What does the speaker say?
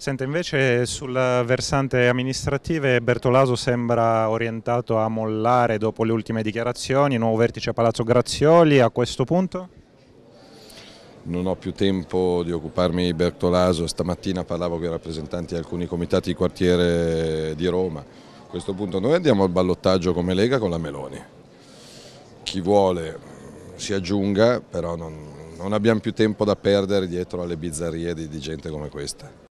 Senta, invece sul versante amministrative Bertolaso sembra orientato a mollare dopo le ultime dichiarazioni, nuovo vertice a Palazzo Grazioli, a questo punto? Non ho più tempo di occuparmi di Bertolaso, stamattina parlavo con i rappresentanti di alcuni comitati di quartiere di Roma. A questo punto noi andiamo al ballottaggio come Lega con la Meloni. Chi vuole si aggiunga, però non, non abbiamo più tempo da perdere dietro alle bizzarrie di, di gente come questa.